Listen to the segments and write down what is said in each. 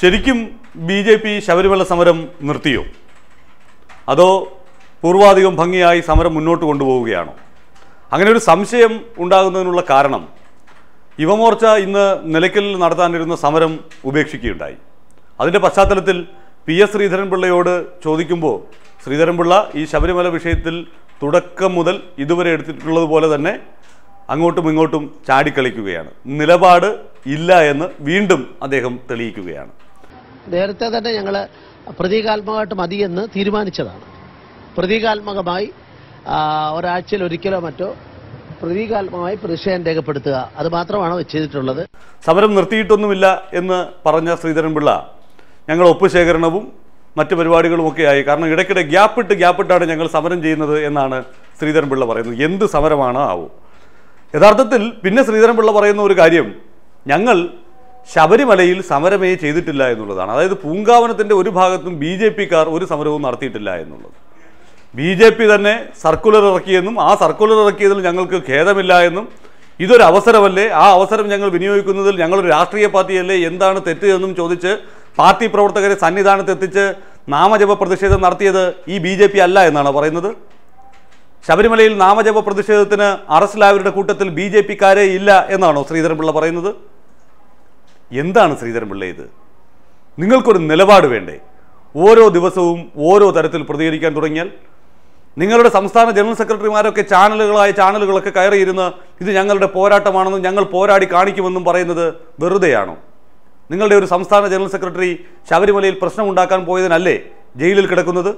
ശരിക്കും B J P Sabarimala സമരം നിർത്തിയോ അതോ പൂർവാധികം ഭംഗിയായി സമരം മുന്നോട്ട് കൊണ്ടുപോവുകയാണോ അങ്ങനെ ഒരു സംശയം ഉണ്ടാകുന്നതിനുള്ള കാരണം യുവമോർച്ച ഇന്ന് നിലയ്ക്കലിൽ നടത്താനിരുന്ന സമരം ഉപേക്ഷിക്കുകയുണ്ടായി അതിൻ്റെ പശ്ചാത്തലത്തിൽ പി എസ് ശ്രീധരൻപിള്ളയോട് ചോദിക്കുമ്പോൾ ശ്രീധരൻപിള്ള ഈ ശബരിമല വിഷയത്തിൽ തുടക്കം മുതൽ ഇതുവരെ എടുത്തിട്ടുള്ളതുപോലെ തന്നെ അങ്ങോട്ടും ഇങ്ങോട്ടും ചാടിക്കളിക്കുകയാണ് നിലപാട് ഇല്ല എന്ന് വീണ്ടും അദ്ദേഹം തെളിയിക്കുകയാണ് നേരത്തെ തന്നെ ഞങ്ങൾ പ്രതീകാത്മകമായിട്ട് മതിയെന്ന് തീരുമാനിച്ചതാണ് പ്രതീകാത്മകമായി ഒരാഴ്ചയിൽ ഒരിക്കലോ മറ്റോ പ്രതീകാത്മകമായി പ്രതിഷേധം രേഖപ്പെടുത്തുക അത് മാത്രമാണ് ചെയ്തിട്ടുള്ളത് സമരം നിർത്തിയിട്ടൊന്നുമില്ല എന്ന് പറഞ്ഞ ശ്രീധരൻപിള്ള ഞങ്ങൾ ഒപ്പുശേഖരണവും മറ്റ് ആയി കാരണം ഇടയ്ക്കിടെ ഗ്യാപ്പിട്ട് ഗ്യാപ്പിട്ടാണ് ഞങ്ങൾ സമരം ചെയ്യുന്നത് എന്നാണ് ശ്രീധരൻപിള്ള പറയുന്നത് എന്ത് സമരമാണ് ആവും യഥാർത്ഥത്തിൽ പിന്നെ ശ്രീധരൻപിള്ള പറയുന്ന ഒരു കാര്യം ഞങ്ങൾ ശബരിമലയിൽ സമരമേ ചെയ്തിട്ടില്ല എന്നുള്ളതാണ് അതായത് പൂങ്കാവനത്തിൻ്റെ ഒരു ഭാഗത്തും ബി ജെ പിക്കാർ ഒരു സമരവും നടത്തിയിട്ടില്ല എന്നുള്ളത് ബി ജെ പി തന്നെ സർക്കുലർ ഇറക്കിയെന്നും ആ സർക്കുലർ ഇറക്കിയതിൽ ഞങ്ങൾക്ക് ഖേദമില്ല എന്നും ഇതൊരു അവസരമല്ലേ ആ അവസരം ഞങ്ങൾ വിനിയോഗിക്കുന്നതിൽ ഞങ്ങളൊരു രാഷ്ട്രീയ പാർട്ടിയല്ലേ എന്താണ് തെറ്റ് എന്നും ചോദിച്ച് പാർട്ടി പ്രവർത്തകരെ സന്നിധാനത്തെത്തിച്ച് നാമജപ പ്രതിഷേധം നടത്തിയത് ഈ ബി ജെ പി അല്ല എന്നാണ് പറയുന്നത് ശബരിമലയിൽ നാമജപ പ്രതിഷേധത്തിന് അറസ്റ്റിലായവരുടെ കൂട്ടത്തിൽ ബി ജെ പിക്കാരേ ഇല്ല എന്നാണോ ശ്രീധരൻപിള്ള പറയുന്നത് എന്താണ് ശ്രീധരൻപിള്ള ഇത് നിങ്ങൾക്കൊരു നിലപാട് വേണ്ടേ ഓരോ ദിവസവും ഓരോ തരത്തിൽ പ്രതികരിക്കാൻ തുടങ്ങിയാൽ നിങ്ങളുടെ സംസ്ഥാന ജനറൽ സെക്രട്ടറിമാരൊക്കെ ചാനലുകളായ ചാനലുകളൊക്കെ കയറിയിരുന്ന് ഇത് ഞങ്ങളുടെ പോരാട്ടമാണെന്നും ഞങ്ങൾ പോരാടി കാണിക്കുമെന്നും പറയുന്നത് വെറുതെയാണോ നിങ്ങളുടെ ഒരു സംസ്ഥാന ജനറൽ സെക്രട്ടറി ശബരിമലയിൽ പ്രശ്നമുണ്ടാക്കാൻ പോയതിനല്ലേ ജയിലിൽ കിടക്കുന്നത്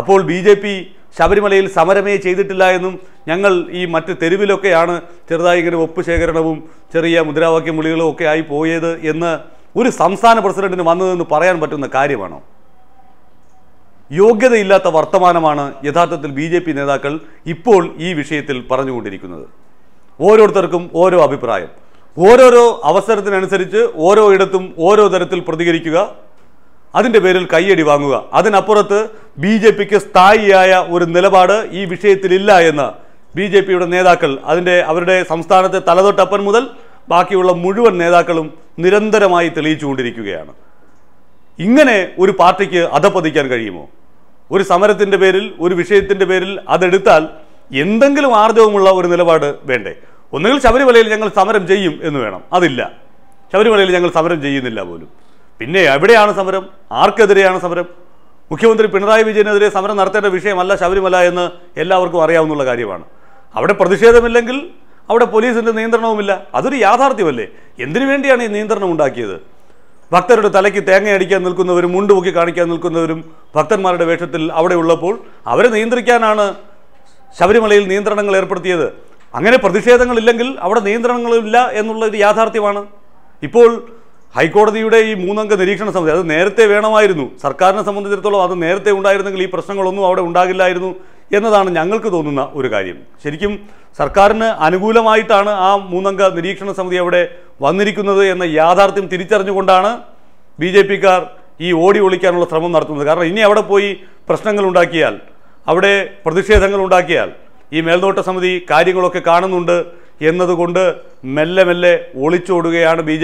അപ്പോൾ ബി ജെ പി ശബരിമലയിൽ സമരമേ ചെയ്തിട്ടില്ല എന്നും ഞങ്ങൾ ഈ മറ്റ് തെരുവിലൊക്കെയാണ് ചെറുതായി ഇങ്ങനെ ഒപ്പ് ശേഖരണവും ചെറിയ മുദ്രാവാക്യം വിളികളും ഒക്കെ ആയി പോയത് എന്ന് ഒരു സംസ്ഥാന പ്രസിഡന്റിന് വന്നതെന്ന് പറയാൻ പറ്റുന്ന കാര്യമാണോ യോഗ്യതയില്ലാത്ത വർത്തമാനമാണ് യഥാർത്ഥത്തിൽ ബി ജെ പി നേതാക്കൾ ഇപ്പോൾ ഈ വിഷയത്തിൽ പറഞ്ഞുകൊണ്ടിരിക്കുന്നത് ഓരോരുത്തർക്കും ഓരോ അഭിപ്രായം ഓരോരോ അവസരത്തിനനുസരിച്ച് ഓരോ ഇടത്തും ഓരോ തരത്തിൽ പ്രതികരിക്കുക അതിൻ്റെ പേരിൽ കയ്യടി വാങ്ങുക അതിനപ്പുറത്ത് ബി ജെ പിക്ക് സ്ഥായിയായ ഒരു നിലപാട് ഈ വിഷയത്തിലില്ല എന്ന് ബി ജെ പിയുടെ നേതാക്കൾ അതിൻ്റെ അവരുടെ സംസ്ഥാനത്തെ തലതൊട്ടപ്പൻ മുതൽ ബാക്കിയുള്ള മുഴുവൻ നേതാക്കളും നിരന്തരമായി തെളിയിച്ചുകൊണ്ടിരിക്കുകയാണ് ഇങ്ങനെ ഒരു പാർട്ടിക്ക് അധപ്പതിക്കാൻ കഴിയുമോ ഒരു സമരത്തിൻ്റെ പേരിൽ ഒരു വിഷയത്തിൻ്റെ പേരിൽ അതെടുത്താൽ എന്തെങ്കിലും ആർജവമുള്ള ഒരു നിലപാട് വേണ്ടേ ഒന്നുകിൽ ശബരിമലയിൽ ഞങ്ങൾ സമരം ചെയ്യും എന്ന് വേണം അതില്ല ശബരിമലയിൽ ഞങ്ങൾ സമരം ചെയ്യുന്നില്ല പോലും പിന്നെ എവിടെയാണ് സമരം ആർക്കെതിരെയാണ് സമരം മുഖ്യമന്ത്രി പിണറായി വിജയനെതിരെ സമരം നടത്തേണ്ട വിഷയമല്ല ശബരിമല എന്ന് എല്ലാവർക്കും അറിയാവുന്ന കാര്യമാണ് അവിടെ പ്രതിഷേധമില്ലെങ്കിൽ അവിടെ പോലീസിൻ്റെ നിയന്ത്രണവുമില്ല അതൊരു യാഥാർത്ഥ്യമല്ലേ എന്തിനു വേണ്ടിയാണ് ഈ നിയന്ത്രണം ഉണ്ടാക്കിയത് ഭക്തരുടെ തലയ്ക്ക് തേങ്ങയടിക്കാൻ നിൽക്കുന്നവരും മുണ്ടുപൊക്കി കാണിക്കാൻ നിൽക്കുന്നവരും ഭക്തന്മാരുടെ വേഷത്തിൽ അവിടെ ഉള്ളപ്പോൾ അവരെ നിയന്ത്രിക്കാനാണ് ശബരിമലയിൽ നിയന്ത്രണങ്ങൾ ഏർപ്പെടുത്തിയത് അങ്ങനെ പ്രതിഷേധങ്ങളില്ലെങ്കിൽ അവിടെ നിയന്ത്രണങ്ങളില്ല എന്നുള്ള ഒരു യാഥാർത്ഥ്യമാണ് ഇപ്പോൾ ഹൈക്കോടതിയുടെ ഈ മൂന്നംഗ നിരീക്ഷണ സമിതി അത് നേരത്തെ വേണമായിരുന്നു സർക്കാരിനെ സംബന്ധിച്ചിടത്തോളം അത് നേരത്തെ ഉണ്ടായിരുന്നെങ്കിൽ ഈ പ്രശ്നങ്ങളൊന്നും അവിടെ ഉണ്ടാകില്ലായിരുന്നു എന്നതാണ് ഞങ്ങൾക്ക് തോന്നുന്ന ഒരു കാര്യം ശരിക്കും സർക്കാരിന് അനുകൂലമായിട്ടാണ് ആ മൂന്നംഗ നിരീക്ഷണ സമിതി അവിടെ വന്നിരിക്കുന്നത് എന്ന യാഥാർത്ഥ്യം തിരിച്ചറിഞ്ഞുകൊണ്ടാണ് ബി ജെ പിക്കാർ ഈ ഓടി ഒളിക്കാനുള്ള ശ്രമം നടത്തുന്നത് കാരണം ഇനി അവിടെ പോയി പ്രശ്നങ്ങൾ ഉണ്ടാക്കിയാൽ അവിടെ പ്രതിഷേധങ്ങൾ ഉണ്ടാക്കിയാൽ ഈ മേൽനോട്ട സമിതി കാര്യങ്ങളൊക്കെ കാണുന്നുണ്ട് എന്നതുകൊണ്ട് മെല്ലെ മെല്ലെ ഒളിച്ചോടുകയാണ് ബി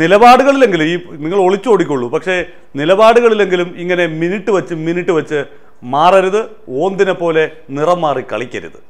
നിലപാടുകളിലെങ്കിലും ഈ നിങ്ങൾ ഒളിച്ചോടിക്കൊള്ളൂ പക്ഷേ നിലപാടുകളിലെങ്കിലും ഇങ്ങനെ മിനിറ്റ് വെച്ച് മിനിറ്റ് വെച്ച് മാറരുത് ഓന്തിനെ പോലെ നിറം മാറി കളിക്കരുത്